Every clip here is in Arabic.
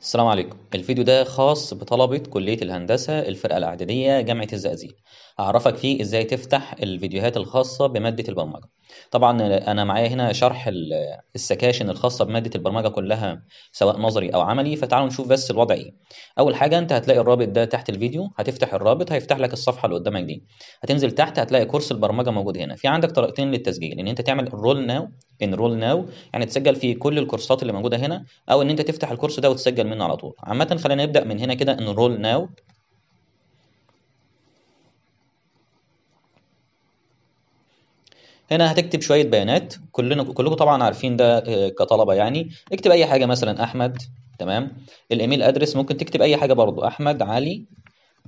السلام عليكم الفيديو ده خاص بطلبة كلية الهندسة الفرقة الإعدادية جامعة الزقازيق هعرفك فيه إزاي تفتح الفيديوهات الخاصة بمادة البرمجة طبعا انا معايا هنا شرح السكاشن الخاصه بماده البرمجه كلها سواء نظري او عملي فتعالوا نشوف بس الوضع ايه اول حاجه انت هتلاقي الرابط ده تحت الفيديو هتفتح الرابط هيفتح لك الصفحه اللي قدامك دي هتنزل تحت هتلاقي كورس البرمجه موجود هنا في عندك طريقتين للتسجيل ان انت تعمل رول ناو انرول ناو يعني تسجل في كل الكورسات اللي موجوده هنا او ان انت تفتح الكورس ده وتسجل منه على طول عامه خلينا نبدا من هنا كده انرول ناو هنا هتكتب شويه بيانات كلنا كلكم طبعا عارفين ده آه، كطلبه يعني اكتب اي حاجه مثلا احمد تمام الايميل ادرس ممكن تكتب اي حاجه برضو احمد علي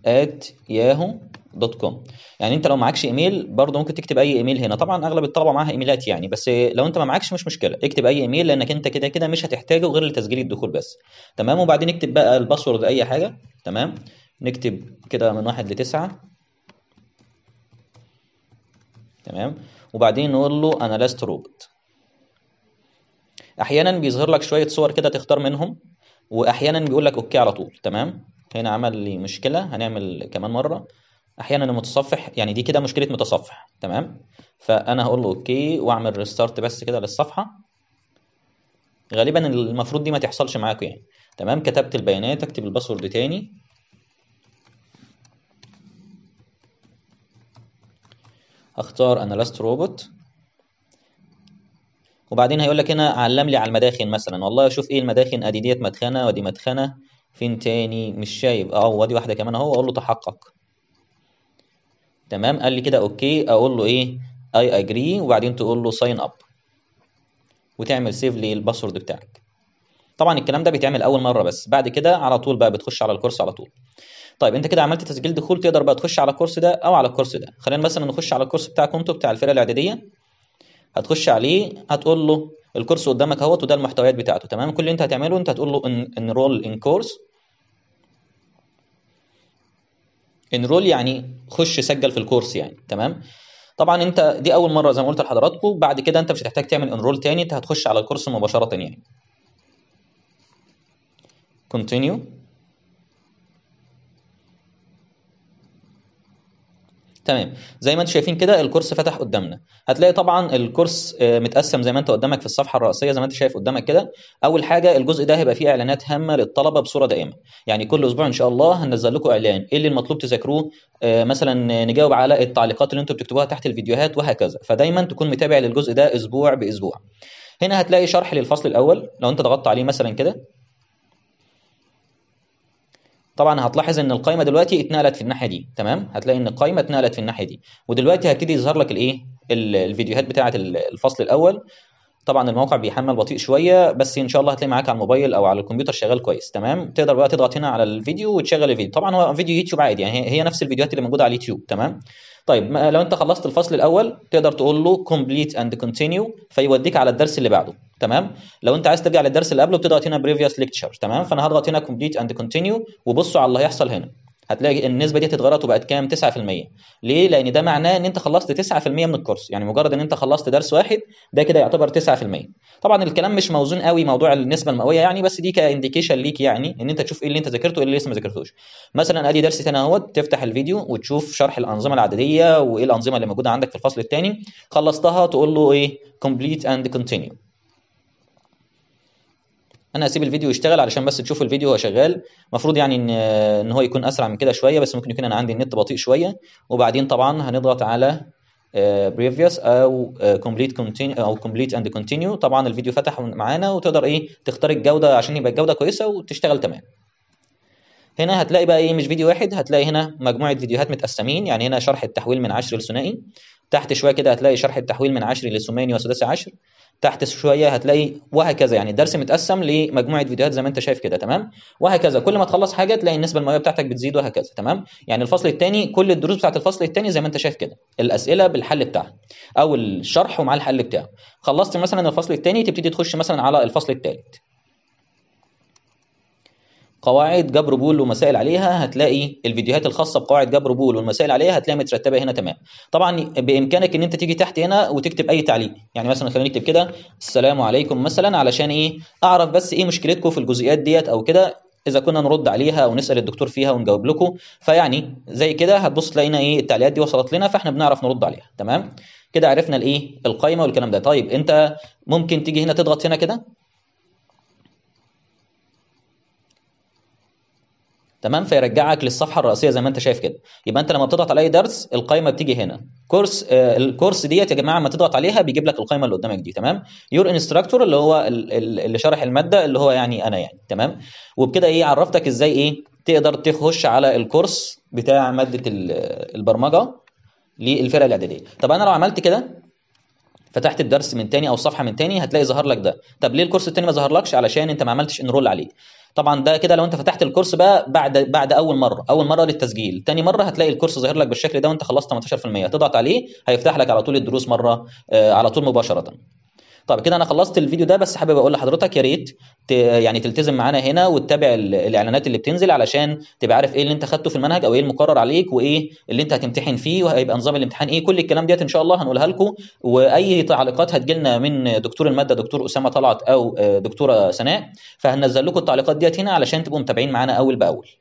at ياهو دوت كوم يعني انت لو معكش ايميل برضه ممكن تكتب اي ايميل هنا طبعا اغلب الطلبه معاها ايميلات يعني بس لو انت ما معكش مش مشكله اكتب اي ايميل لانك انت كده كده مش هتحتاجه غير لتسجيل الدخول بس تمام وبعدين اكتب بقى الباسورد اي حاجه تمام نكتب كده من واحد لتسعة تمام وبعدين نقول له انا لست روبوت احيانا بيظهر لك شويه صور كده تختار منهم واحيانا بيقول لك اوكي على طول تمام هنا عمل لي مشكله هنعمل كمان مره احيانا المتصفح يعني دي كده مشكله متصفح تمام فانا هقول له اوكي واعمل ريستارت بس كده للصفحه غالبا المفروض دي ما تحصلش معاكم يعني تمام كتبت البيانات اكتب الباسورد تاني اختار انا لاست روبوت وبعدين هيقول لك هنا علم لي على المداخن مثلا والله اشوف ايه المداخن ادي ديت مدخنه وادي مدخنه فين تاني مش شايف اه وادي واحده كمان اهو اقول له تحقق تمام قال لي كده اوكي اقول له ايه اي اجري وبعدين تقول له ساين اب وتعمل سيف للباسورد بتاعك طبعا الكلام ده بيتعمل اول مره بس بعد كده على طول بقى بتخش على الكورس على طول طيب انت كده عملت تسجيل دخول تقدر بقى تخش على الكورس ده او على الكورس ده خلينا مثلا نخش على الكورس بتاعك انتوا بتاع الفرقه الاعداديه هتخش عليه هتقول له الكورس قدامك اهوت وده المحتويات بتاعته تمام كل اللي انت هتعمله انت هتقول له انرول ان كورس انرول يعني خش سجل في الكورس يعني تمام طبعا انت دي اول مره زي ما قلت لحضراتكم بعد كده انت مش هتحتاج تعمل انرول تاني انت هتخش على الكورس مباشره يعني continue تمام زي ما انتم شايفين كده الكورس فتح قدامنا هتلاقي طبعا الكورس آه، متقسم زي ما انت قدامك في الصفحه الرئيسيه زي ما انت شايف قدامك كده اول حاجه الجزء ده هيبقى فيه اعلانات هامه للطلبه بصوره دائمه يعني كل اسبوع ان شاء الله هننزل لكم اعلان ايه اللي المطلوب تذاكروه آه، مثلا نجاوب على التعليقات اللي انتم بتكتبوها تحت الفيديوهات وهكذا فدايما تكون متابع للجزء ده اسبوع باسبوع هنا هتلاقي شرح للفصل الاول لو انت ضغطت عليه مثلا كده طبعا هتلاحظ ان القائمه دلوقتي اتنقلت في الناحيه دي تمام هتلاقي ان القائمه اتنقلت في الناحيه دي ودلوقتي هبتدي يظهر لك الايه الفيديوهات بتاعه الفصل الاول طبعا الموقع بيحمل بطيء شويه بس ان شاء الله هتلاقي معاك على الموبايل او على الكمبيوتر شغال كويس تمام تقدر بقى تضغط هنا على الفيديو وتشغل الفيديو طبعا هو فيديو يوتيوب عادي يعني هي نفس الفيديوهات اللي موجوده على اليوتيوب تمام طيب لو انت خلصت الفصل الاول تقدر تقول له كومبليت اند كونتينيو فيوديك على الدرس اللي بعده تمام لو انت عايز ترجع للدرس اللي قبله بتضغط هنا بريفيوس ليكتشر تمام فانا هضغط هنا كومبليت اند كونتينيو وبصوا على اللي هيحصل هنا هتلاقي النسبه دي اتغيرت وبقت كام 9% ليه لان ده معناه ان انت خلصت 9% من الكورس يعني مجرد ان انت خلصت درس واحد ده كده يعتبر 9% طبعا الكلام مش موزون قوي موضوع النسبه المئويه يعني بس دي كانديكيشن ليك يعني ان انت تشوف ايه اللي انت ذاكرته وايه اللي لسه ما ذاكرتوش مثلا ادي درس تاني اهوت تفتح الفيديو وتشوف شرح الانظمه العدديه وايه الانظمه اللي موجوده عندك في الفصل الثاني خلصتها تقول له ايه كومبليت اند كونتينيو انا هسيب الفيديو يشتغل علشان بس تشوفوا الفيديو هو شغال المفروض يعني ان ان هو يكون اسرع من كده شويه بس ممكن يكون انا عندي النت بطيء شويه وبعدين طبعا هنضغط على بريفيوس آه، او كومبليت آه، او كومبليت اند كونتينيو طبعا الفيديو فتح معانا وتقدر ايه تختار الجوده عشان يبقى الجوده كويسه وتشتغل تمام هنا هتلاقي بقى ايه مش فيديو واحد هتلاقي هنا مجموعه فيديوهات متقسمين يعني هنا شرح التحويل من عشر لثنائي تحت شويه كده هتلاقي شرح التحويل من عشر لثماني وسداسي عشر تحت شويه هتلاقي وهكذا يعني الدرس متقسم لمجموعه فيديوهات زي ما انت شايف كده تمام وهكذا كل ما تخلص حاجه تلاقي النسبه المئويه بتاعتك بتزيد وهكذا تمام يعني الفصل الثاني كل الدروس بتاعت الفصل الثاني زي ما انت شايف كده الاسئله بالحل بتاعها او الشرح ومع الحل بتاعه خلصت مثلا الفصل الثاني تبتدي تخش مثلا على الفصل الثالث قواعد جبر بول ومسائل عليها هتلاقي الفيديوهات الخاصه بقواعد جبر بول والمسائل عليها هتلاقي مترتبه هنا تمام طبعا بامكانك ان انت تيجي تحت هنا وتكتب اي تعليق يعني مثلا خلينا نكتب كده السلام عليكم مثلا علشان ايه اعرف بس ايه مشكلتكم في الجزئيات ديت او كده اذا كنا نرد عليها ونسال الدكتور فيها ونجاوب لكم فيعني زي كده هتبص تلاقينا ايه التعليقات دي وصلت لنا فاحنا بنعرف نرد عليها تمام كده عرفنا الايه القايمه والكلام ده طيب انت ممكن تيجي هنا تضغط هنا كده تمام فيرجعك للصفحه الرئيسيه زي ما انت شايف كده يبقى انت لما بتضغط على اي درس القائمه بتيجي هنا كورس آه الكورس ديت يا جماعه لما تضغط عليها بيجيب لك القائمه اللي قدامك دي تمام يور انستراكتور اللي هو اللي شرح الماده اللي هو يعني انا يعني تمام وبكده ايه عرفتك ازاي ايه تقدر تخش على الكورس بتاع ماده البرمجه للفرقه الاعداديه طب انا لو عملت كده فتحت الدرس من تاني او الصفحه من تاني هتلاقي ظهر لك ده طب ليه الكورس التاني ما ظهرلكش علشان انت ما عملتش انرول عليه طبعا ده كده لو انت فتحت الكورس بقى بعد بعد اول مره اول مره للتسجيل تاني مره هتلاقي الكورس ظاهر لك بالشكل ده وانت خلصت 18% تضغط عليه هيفتح لك على طول الدروس مره آه، على طول مباشره طب كده انا خلصت الفيديو ده بس حابب اقول لحضرتك يا ريت يعني تلتزم معانا هنا وتتابع الاعلانات اللي بتنزل علشان تبقى عارف ايه اللي انت خدته في المنهج او ايه المقرر عليك وايه اللي انت هتمتحن فيه وهيبقى نظام الامتحان ايه كل الكلام ديت ان شاء الله هنقولها لكم واي تعليقات هتجيلنا من دكتور الماده دكتور اسامه طلعت او آه، دكتوره سناء فهنزل لكم التعليقات ديت هنا علشان تبقوا متابعين معانا اول باول